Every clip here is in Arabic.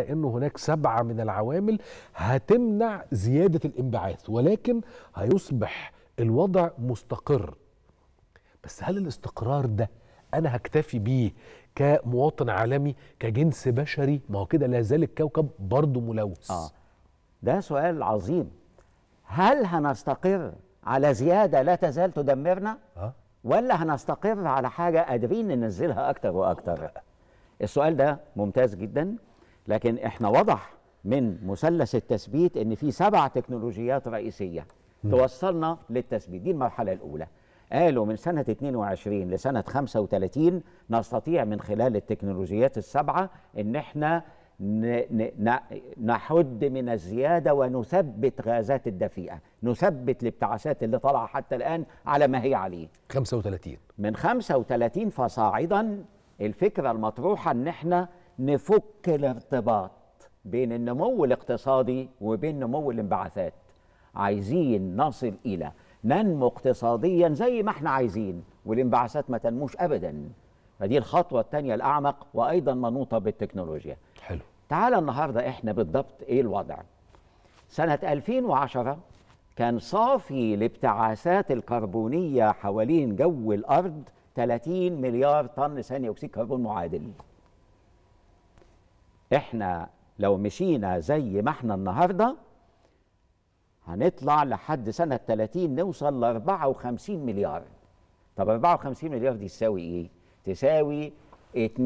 لأنه هناك سبعة من العوامل هتمنع زيادة الانبعاث ولكن هيصبح الوضع مستقر بس هل الاستقرار ده أنا هكتفي بيه كمواطن عالمي كجنس بشري ما هو كده لا زال الكوكب برضه ملوث آه. ده سؤال عظيم هل هنستقر على زيادة لا تزال تدمرنا آه؟ ولا هنستقر على حاجة قادرين ننزلها أكتر وأكتر السؤال ده ممتاز جداً لكن احنا واضح من مثلث التثبيت ان في سبع تكنولوجيات رئيسيه م. توصلنا للتثبيت دي المرحله الاولى قالوا من سنه 22 لسنه 35 نستطيع من خلال التكنولوجيات السبعه ان احنا نحد من الزيادة ونثبت غازات الدفيئة نثبت الابتعاثات اللي طالعة حتى الآن على ما هي عليه 35 من 35 فصاعدا الفكرة المطروحة ان احنا نفك الارتباط بين النمو الاقتصادي وبين نمو الانبعاثات عايزين نصل إلى ننمو اقتصاديا زي ما احنا عايزين والانبعاثات ما تنموش أبدا فدي الخطوة الثانية الأعمق وأيضا منوطة بالتكنولوجيا حلو تعال النهاردة احنا بالضبط ايه الوضع سنة 2010 كان صافي الابتعاثات الكربونية حوالين جو الأرض 30 مليار طن ثاني أكسيد كربون معادل احنا لو مشينا زي ما احنا النهارده هنطلع لحد سنة 30 نوصل ل 54 مليار طب 54 مليار دي تساوي ايه؟ تساوي 2.7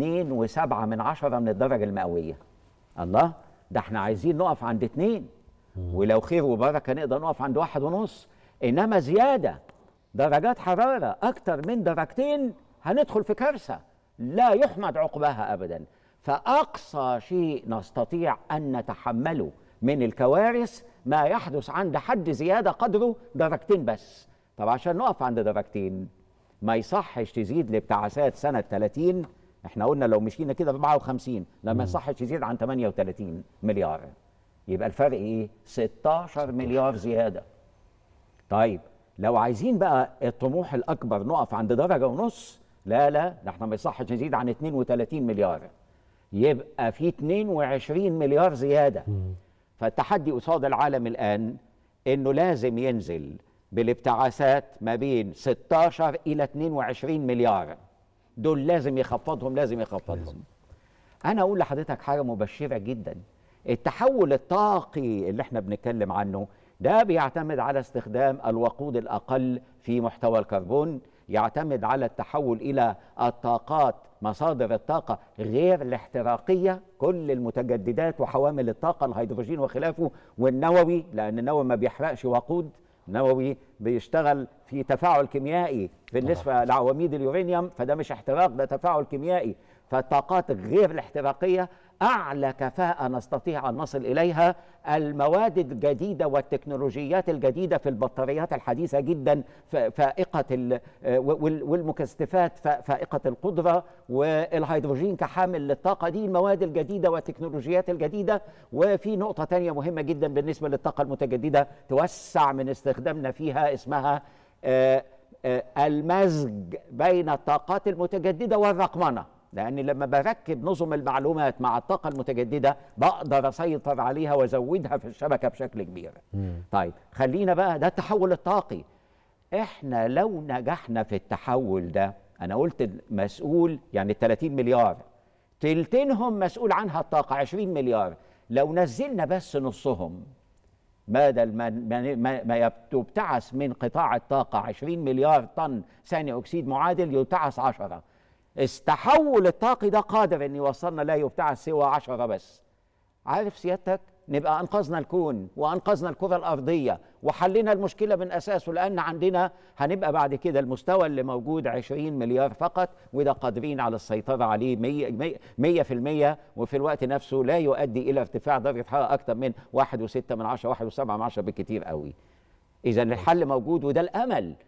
من 10 من الدرجة المئوية الله ده احنا عايزين نقف عند 2 ولو خير وبركة نقدر نقف عند واحد ونص انما زيادة درجات حرارة اكتر من درجتين هندخل في كارثة لا يحمد عقباها ابدا فاقصى شيء نستطيع ان نتحمله من الكوارث ما يحدث عند حد زياده قدره درجتين بس طب عشان نقف عند درجتين ما يصحش تزيد لابتعاثات سنه 30 احنا قلنا لو مشينا كده 54 لما يصحش تزيد عن 38 مليار يبقى الفرق ايه 16 مليار زياده طيب لو عايزين بقى الطموح الاكبر نقف عند درجه ونص لا لا ده احنا ما يصحش نزيد عن 32 مليار يبقى في 22 مليار زياده فالتحدي قصاد العالم الان انه لازم ينزل بالابتعاثات ما بين 16 الى 22 مليار دول لازم يخفضهم لازم يخفضهم انا اقول لحضرتك حاجه مبشره جدا التحول الطاقي اللي احنا بنتكلم عنه ده بيعتمد على استخدام الوقود الاقل في محتوى الكربون يعتمد على التحول إلى الطاقات مصادر الطاقة غير الاحتراقية كل المتجددات وحوامل الطاقة الهيدروجين وخلافه والنووي لأن النووي ما بيحرقش وقود النووي بيشتغل في تفاعل كيميائي بالنسبة لعواميد اليورانيوم فده مش احتراق ده تفاعل كيميائي فالطاقات غير الاحتراقية أعلى كفاءة نستطيع أن نصل إليها المواد الجديدة والتكنولوجيات الجديدة في البطاريات الحديثة جدا فائقة والمكثفات فائقة القدرة والهيدروجين كحامل للطاقة دي المواد الجديدة والتكنولوجيات الجديدة وفي نقطة تانية مهمة جدا بالنسبة للطاقة المتجددة توسع من استخدامنا فيها اسمها آه، آه، المزج بين الطاقات المتجددة والرقمنة لأني لما بركب نظم المعلومات مع الطاقة المتجددة بقدر أسيطر عليها وأزودها في الشبكة بشكل كبير. مم. طيب خلينا بقى ده التحول الطاقي. إحنا لو نجحنا في التحول ده أنا قلت مسؤول يعني ال 30 مليار تلتينهم مسؤول عنها الطاقة 20 مليار لو نزلنا بس نصهم ماذا ما, ما يبتعث من قطاع الطاقة 20 مليار طن ثاني أكسيد معادل يبتعث 10 التحول الطاقي ده قادر ان يوصلنا لا يبتعد سوى عشرة بس عارف سيادتك نبقى انقذنا الكون وانقذنا الكره الارضيه وحلينا المشكله من اساسه لان عندنا هنبقى بعد كده المستوى اللي موجود 20 مليار فقط وده قادرين على السيطره عليه 100 100% وفي الوقت نفسه لا يؤدي الى ارتفاع درجه حراره اكثر من 1.6 من 10 1.7 من 10 بالكثير قوي اذا الحل موجود وده الامل